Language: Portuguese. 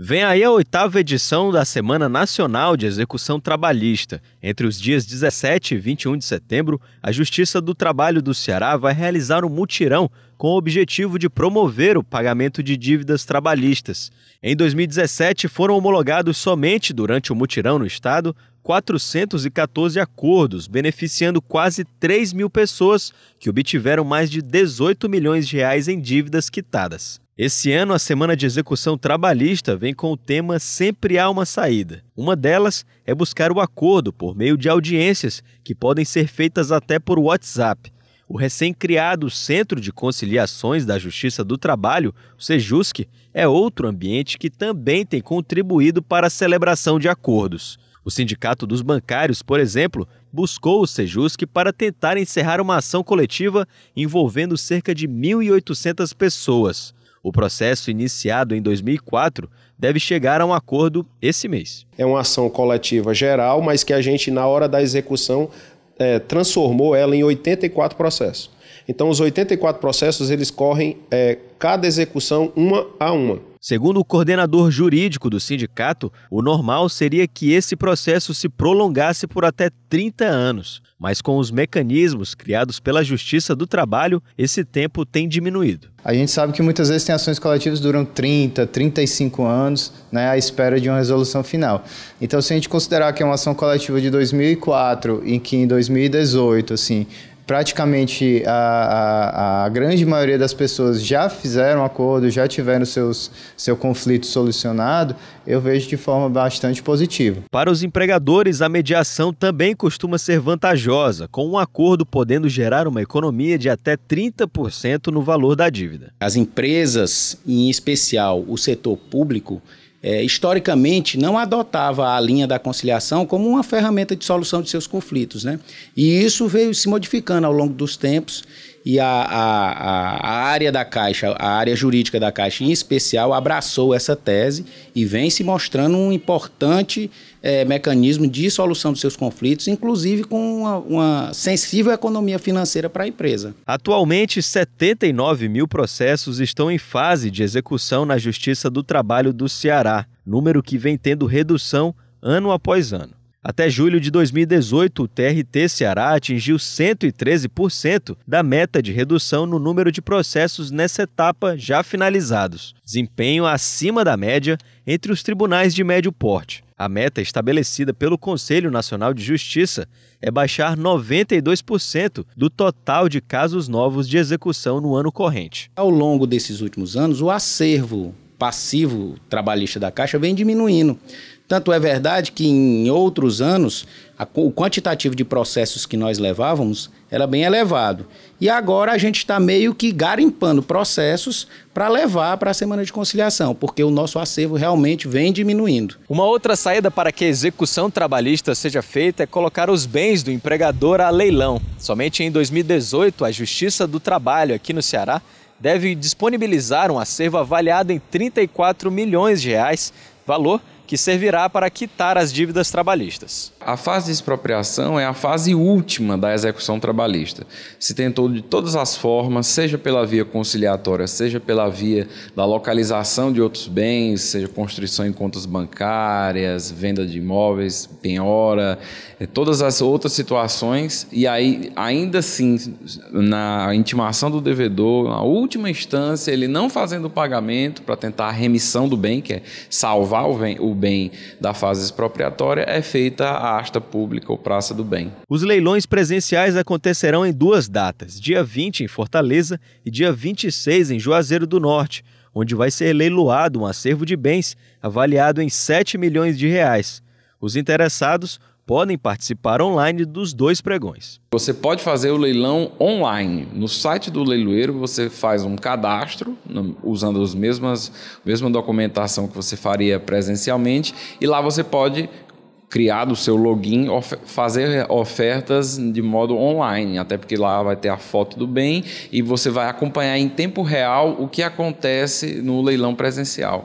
Vem aí a oitava edição da Semana Nacional de Execução Trabalhista. Entre os dias 17 e 21 de setembro, a Justiça do Trabalho do Ceará vai realizar um mutirão com o objetivo de promover o pagamento de dívidas trabalhistas. Em 2017, foram homologados somente durante o mutirão no Estado 414 acordos, beneficiando quase 3 mil pessoas que obtiveram mais de 18 milhões de reais em dívidas quitadas. Esse ano, a Semana de Execução Trabalhista vem com o tema Sempre há uma saída. Uma delas é buscar o acordo por meio de audiências que podem ser feitas até por WhatsApp. O recém-criado Centro de Conciliações da Justiça do Trabalho, o SEJUSC, é outro ambiente que também tem contribuído para a celebração de acordos. O Sindicato dos Bancários, por exemplo, buscou o Sejusc para tentar encerrar uma ação coletiva envolvendo cerca de 1.800 pessoas. O processo, iniciado em 2004, deve chegar a um acordo esse mês. É uma ação coletiva geral, mas que a gente, na hora da execução, é, transformou ela em 84 processos. Então, os 84 processos, eles correm é, cada execução uma a uma. Segundo o coordenador jurídico do sindicato, o normal seria que esse processo se prolongasse por até 30 anos, mas com os mecanismos criados pela Justiça do Trabalho, esse tempo tem diminuído. A gente sabe que muitas vezes tem ações coletivas que duram 30, 35 anos né, à espera de uma resolução final. Então, se a gente considerar que é uma ação coletiva de 2004 e que em 2018 assim, praticamente a, a, a, grande maioria das pessoas já fizeram acordo, já tiveram seus, seu conflito solucionado, eu vejo de forma bastante positiva. Para os empregadores, a mediação também costuma ser vantajosa, com um acordo podendo gerar uma economia de até 30% no valor da dívida. As empresas, em especial o setor público, é, historicamente não adotava a linha da conciliação como uma ferramenta de solução de seus conflitos. Né? E isso veio se modificando ao longo dos tempos e a, a, a, área da Caixa, a área jurídica da Caixa em especial, abraçou essa tese e vem se mostrando um importante é, mecanismo de solução dos seus conflitos, inclusive com uma, uma sensível economia financeira para a empresa. Atualmente, 79 mil processos estão em fase de execução na Justiça do Trabalho do Ceará, número que vem tendo redução ano após ano. Até julho de 2018, o TRT Ceará atingiu 113% da meta de redução no número de processos nessa etapa já finalizados, desempenho acima da média entre os tribunais de médio porte. A meta estabelecida pelo Conselho Nacional de Justiça é baixar 92% do total de casos novos de execução no ano corrente. Ao longo desses últimos anos, o acervo passivo trabalhista da Caixa vem diminuindo. Tanto é verdade que em outros anos a, o quantitativo de processos que nós levávamos era bem elevado. E agora a gente está meio que garimpando processos para levar para a semana de conciliação, porque o nosso acervo realmente vem diminuindo. Uma outra saída para que a execução trabalhista seja feita é colocar os bens do empregador a leilão. Somente em 2018, a Justiça do Trabalho aqui no Ceará deve disponibilizar um acervo avaliado em 34 milhões de reais, valor que servirá para quitar as dívidas trabalhistas. A fase de expropriação é a fase última da execução trabalhista. Se tentou de todas as formas, seja pela via conciliatória, seja pela via da localização de outros bens, seja construção em contas bancárias, venda de imóveis, penhora, eh, todas as outras situações, e aí ainda assim, na intimação do devedor, na última instância, ele não fazendo o pagamento para tentar a remissão do bem, que é salvar o bem, o bem da fase expropriatória, é feita a asta pública ou praça do bem. Os leilões presenciais acontecerão em duas datas, dia 20 em Fortaleza e dia 26 em Juazeiro do Norte, onde vai ser leiloado um acervo de bens avaliado em 7 milhões de reais. Os interessados podem participar online dos dois pregões. Você pode fazer o leilão online. No site do leiloeiro, você faz um cadastro, usando as mesmas mesma documentação que você faria presencialmente, e lá você pode criar o seu login, of fazer ofertas de modo online, até porque lá vai ter a foto do bem e você vai acompanhar em tempo real o que acontece no leilão presencial.